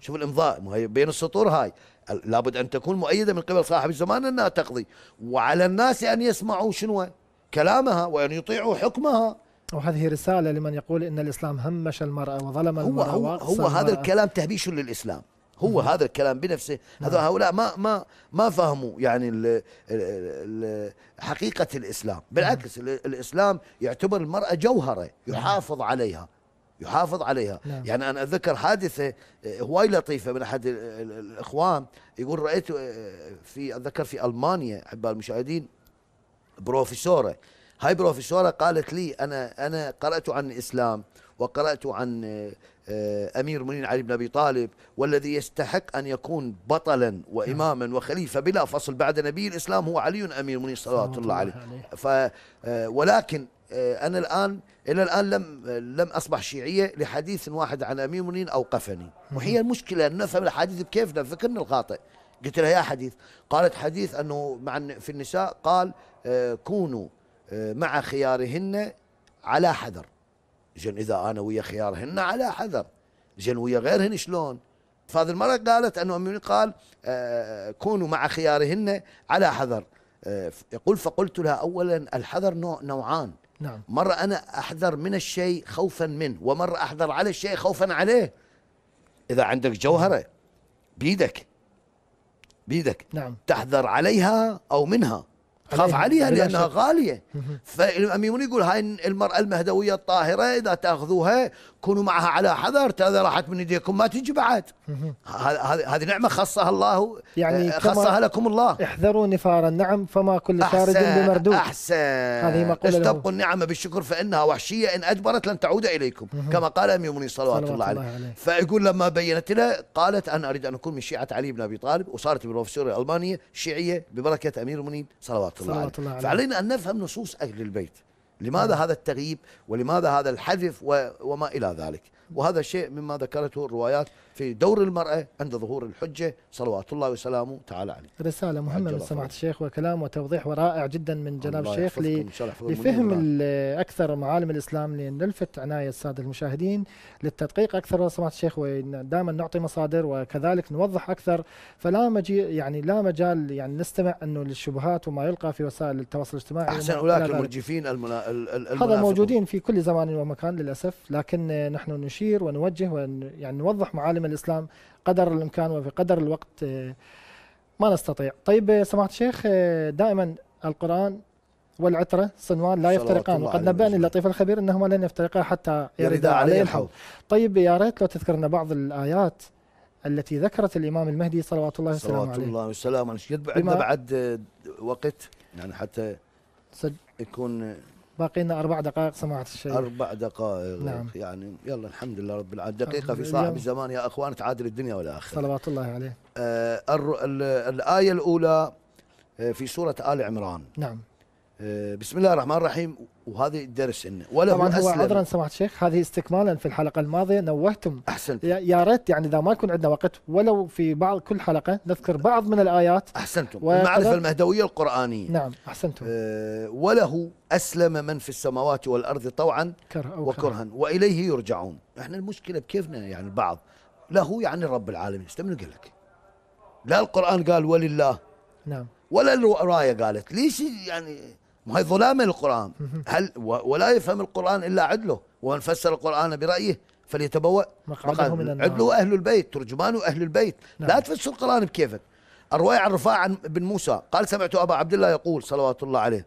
شوف الامضاء بين السطور هاي لابد ان تكون مؤيده من قبل صاحب الزمان انها تقضي وعلى الناس ان يسمعوا شنو كلامها وان يطيعوا حكمها وهذه رساله لمن يقول ان الاسلام همش المراه وظلم المراه هو هو, هو هذا الكلام تهميش للاسلام هو هذا الكلام بنفسه هذا نعم. هؤلاء ما ما ما فهموا يعني الـ الـ حقيقه الاسلام بالعكس الاسلام يعتبر المراه جوهره نعم. يحافظ عليها يحافظ عليها نعم. يعني أنا أتذكر حادثة آه، هواي لطيفة من أحد الإخوان يقول رأيت آه، في أتذكر في ألمانيا أحباء المشاهدين بروفيسورة هاي بروفيسورة قالت لي أنا أنا قرأت عن الإسلام وقرأت عن آه، آه، أمير المؤمنين علي بن أبي طالب والذي يستحق أن يكون بطلا وإماما نعم. وخليفة بلا فصل بعد نبي الإسلام هو علي أمير المؤمنين صلى الله عليه ف آه، ولكن آه، أنا الآن إلى الآن لم لم أصبح شيعية لحديث واحد عن أمير المؤمنين أوقفني وهي المشكلة أن نفهم الحديث بكيفنا فكرنا الخاطئ قلت لها يا حديث قالت حديث أنه مع في النساء قال كونوا مع خيارهن على حذر زين اذا انا ويا خيارهن على حذر زين ويا غيرهن شلون فهذه المرة قالت أنه أم قال آه كونوا مع خيارهن على حذر آه يقول فقلت لها أولا الحذر نوع نوعان نعم. مرة أنا أحذر من الشيء خوفا منه ومرة أحذر على الشيء خوفا عليه إذا عندك جوهرة بيدك بيدك نعم. تحذر عليها أو منها خاف عليها لانها غاليه فالاميون يقول هاي المراه المهدويه الطاهره اذا تاخذوها كونوا معها على حذر هذا راحت من ايديكم ما تجي بعد هذه نعمه خصها الله يعني آه، خصها لكم الله احذروا نفار النعم فما كل فارد بمردود احسن هذه مقوله استبقوا النعم بالشكر فانها وحشيه ان ادبرت لن تعود اليكم كما قال اميمني صلوات الله, الله عليه, عليه. فيقول لما بينت له قالت انا اريد ان اكون من شيعه علي بن ابي طالب وصارت بروفيسوره الالمانيه شيعيه ببركه امير المؤمنين صلوات, صلوات الله, الله عليه فعلينا ان نفهم نصوص اهل البيت لماذا نعم. هذا التغييب ولماذا هذا الحذف وما إلى ذلك وهذا شيء مما ذكرته الروايات في دور المرأة عند ظهور الحجة صلوات الله وسلامه تعالى عليه رسالة مهمة من سماحة الشيخ وكلام وتوضيح ورائع جدا من جناب الشيخ لفهم أكثر معالم الإسلام لنلفت عناية السادة المشاهدين للتدقيق أكثر سماحة الشيخ ودائما نعطي مصادر وكذلك نوضح أكثر فلا مجي يعني لا مجال يعني نستمع أنه للشبهات وما يلقى في وسائل التواصل الاجتماعي أحسن أولاك المرجفين المنا... هذا موجودين في كل زمان ومكان للأسف لكن نحن نشير ونوجه ون يعني نوضح معالم يقدم الاسلام قدر الامكان وفي قدر الوقت آه، ما نستطيع طيب آه، سماحه الشيخ آه، دائما القران والعترة صنوان لا يفترقان وقد نبأني اللطيف الخبير أنهما لن يفترقا حتى يردا عليه الحوض طيب يا ريت لو تذكرنا بعض الآيات التي ذكرت الإمام المهدي صلوات الله وسلامه عليه صلوات الله وسلامه عليه بعد وقت يعني حتى يكون باقي لنا اربع دقائق سماحه الشيخ اربع دقائق نعم. يعني يلا الحمد لله رب العالمين دقيقه في صاحب الزمان يا اخوان تعادل الدنيا والاخره صلوات الله عليه آه الايه الاولى آه، في سوره ال عمران نعم آه، بسم الله الرحمن الرحيم وهذا الدرس انه ولا طبعا هو, عذرا سماحه الشيخ هذه استكمالا في الحلقه الماضيه نوهتم احسنت يا ريت يعني اذا ما يكون عندنا وقت ولو في بعض كل حلقه نذكر بعض من الايات احسنتم المعرفه المهدويه القرانيه نعم احسنتم أه وله اسلم من في السماوات والارض طوعا كره وكرها واليه يرجعون احنا المشكله بكيفنا يعني البعض له يعني رب العالمين استمر قال لك لا القران قال ولله نعم ولا الرايه قالت ليش يعني ما هي ظلامة القرآن هل ولا يفهم القرآن إلا عدله ومن فسر القرآن برأيه فليتبوأ مقعده من النار عدله أهل البيت ترجمان أهل البيت نعم. لا تفسر القرآن بكيفك الرواية عن رفاعة عن بن موسى قال سمعت أبا عبد الله يقول صلوات الله عليه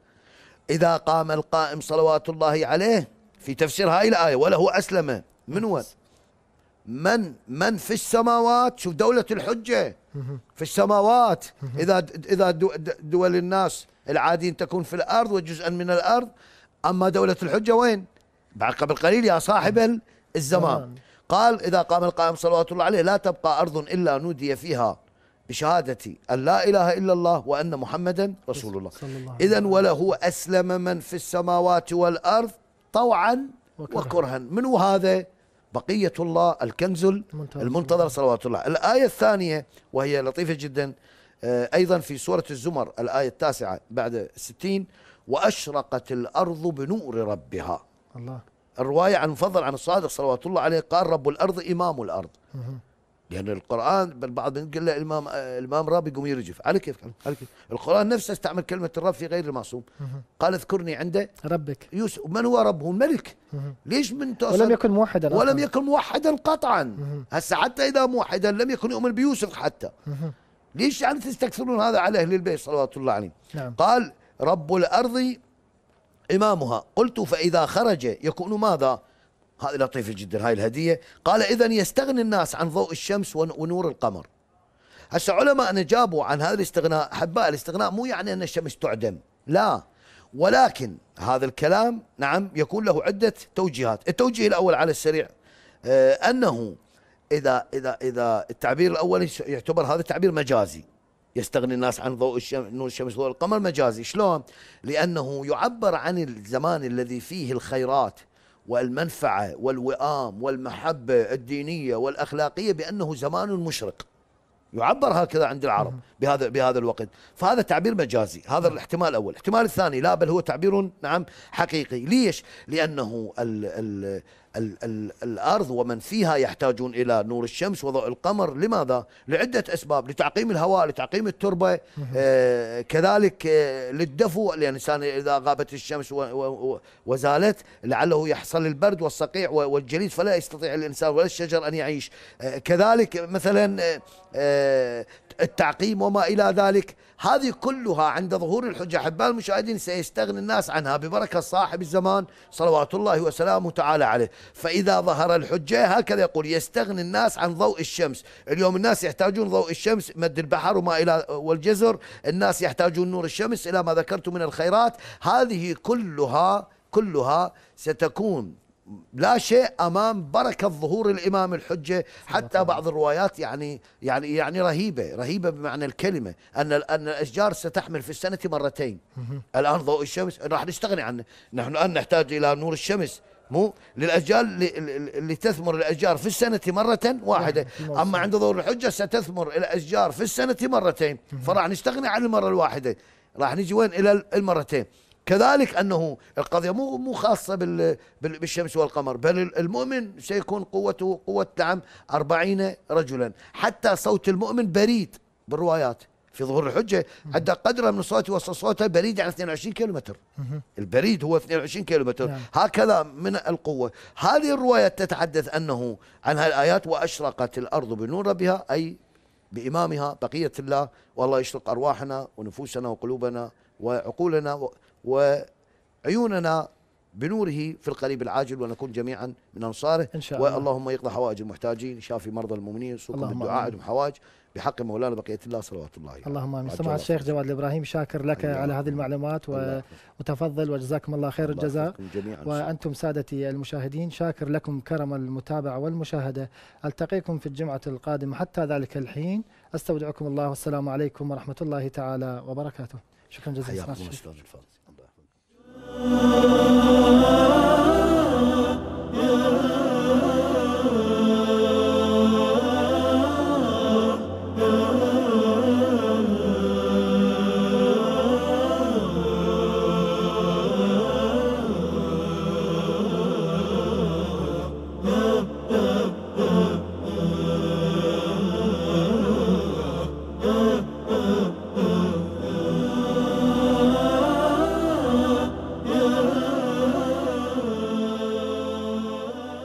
إذا قام القائم صلوات الله عليه في تفسير هاي الآية وله أسلم من هو من من في السماوات شوف دولة الحجة في السماوات إذا إذا دول الناس العاديين تكون في الأرض وجزءا من الأرض أما دولة الحجة وين بعد قبل قليل يا صاحب الزمان قال إذا قام القائم صلوات الله عليه لا تبقى أرض إلا نودي فيها بشهادتي أن لا إله إلا الله وأن محمدا رسول الله, الله إذا وله أسلم من في السماوات والأرض طوعا وكرها, وكرها. من هو هذا بقية الله الكنز المنتظر, المنتظر صلوات الله الآية الثانية وهي لطيفة جدا آه، أيضا في سورة الزمر الآية التاسعة بعد الستين وأشرقت الأرض بنور ربها الله الرواية عن فضل عن الصادق صلوات الله عليه قال رب الأرض إمام الأرض لأن القرآن بالبعض يقول له الإمام الإمام راب يقوم يرجف على كيف على كيف القرآن نفسه استعمل كلمة الرب في غير المعصوم قال اذكرني عند ربك يوسف من هو ربه الملك ليش من ولم يكن موحدا ولم يكن موحدا قطعا هسه حتى إذا موحدا لم يكن يؤمن بيوسف حتى ليش يعني تستكثرون هذا على أهل البيت صلوات الله عليهم نعم. قال رب الأرض إمامها قلت فإذا خرج يكون ماذا هذه لطيفة جدا هاي الهدية قال إذا يستغني الناس عن ضوء الشمس ونور القمر هسه علماء جابوا عن هذا الاستغناء أحباء الاستغناء مو يعني أن الشمس تعدم لا ولكن هذا الكلام نعم يكون له عدة توجيهات التوجيه الأول على السريع آه، أنه إذا إذا إذا التعبير الأول يعتبر هذا التعبير مجازي يستغني الناس عن ضوء الشمس نور الشمس ضوء القمر مجازي شلون لأنه يعبر عن الزمان الذي فيه الخيرات والمنفعة والوئام والمحبة الدينية والأخلاقية بأنه زمان مشرق يعبر هكذا عند العرب بهذا بهذا الوقت فهذا تعبير مجازي هذا الاحتمال الاول الاحتمال الثاني لا بل هو تعبير نعم حقيقي ليش لانه ال ال الأرض ومن فيها يحتاجون إلى نور الشمس وضوء القمر لماذا؟ لعدة أسباب لتعقيم الهواء لتعقيم التربة آه كذلك آه للدفو الإنسان إذا غابت الشمس وزالت لعله يحصل البرد والصقيع والجليد فلا يستطيع الإنسان ولا الشجر أن يعيش آه كذلك مثلا آه، آه، التعقيم وما إلى ذلك هذه كلها عند ظهور الحجة أحباء المشاهدين سيستغني الناس عنها ببركة صاحب الزمان صلوات الله وسلامه تعالى عليه فإذا ظهر الحجة هكذا يقول يستغني الناس عن ضوء الشمس اليوم الناس يحتاجون ضوء الشمس مد البحر وما إلى والجزر الناس يحتاجون نور الشمس إلى ما ذكرت من الخيرات هذه كلها كلها ستكون لا شيء امام بركه ظهور الامام الحجه حتى بعض الروايات يعني يعني يعني رهيبه رهيبه بمعنى الكلمه ان ان الاشجار ستحمل في السنه مرتين الان ضوء الشمس راح نستغني عنه نحن الان نحتاج الى نور الشمس مو للاشجار اللي تثمر الاشجار في السنه مره واحده اما عند ظهور الحجه ستثمر الاشجار في السنه مرتين فراح نستغني عن المره الواحده راح نجي وين الى المرتين كذلك انه القضيه مو مو خاصه بال بالشمس والقمر بل المؤمن سيكون قوته قوه نعم أربعين رجلا حتى صوت المؤمن بريد بالروايات في ظهور الحجة عند قدرة من الصوت يوصل صوته بريد يعني 22 كيلو متر البريد هو 22 كيلو متر هكذا من القوة هذه الرواية تتحدث أنه عن هالآيات وأشرقت الأرض بنور ربها أي بإمامها بقية الله والله يشرق أرواحنا ونفوسنا وقلوبنا وعقولنا و... وعيوننا بنوره في القريب العاجل ونكون جميعا من انصاره ان شاء الله واللهم يقضى حوائج المحتاجين شافي مرضى المؤمنين سوكم بالدعاء عندهم حوائج بحق مولانا بقيه الله صلوات الله يعني. اللهم امين سمعت الشيخ جواد الابراهيم شاكر لك الله. على هذه المعلومات و... وتفضل وجزاكم الله خير الله الجزاء وانتم سادتي المشاهدين شاكر لكم كرم المتابعه والمشاهده التقيكم في الجمعه القادمه حتى ذلك الحين استودعكم الله والسلام عليكم ورحمه الله تعالى وبركاته شكرا جزيلا Oh.